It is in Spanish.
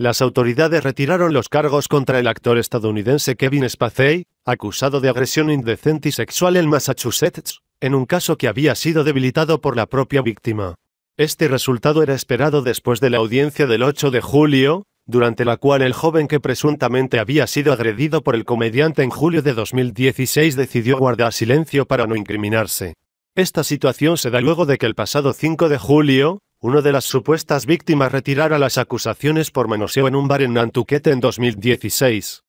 Las autoridades retiraron los cargos contra el actor estadounidense Kevin Spacey, acusado de agresión indecente y sexual en Massachusetts, en un caso que había sido debilitado por la propia víctima. Este resultado era esperado después de la audiencia del 8 de julio, durante la cual el joven que presuntamente había sido agredido por el comediante en julio de 2016 decidió guardar silencio para no incriminarse. Esta situación se da luego de que el pasado 5 de julio, una de las supuestas víctimas retirara las acusaciones por manoseo en un bar en Nantuquete en 2016.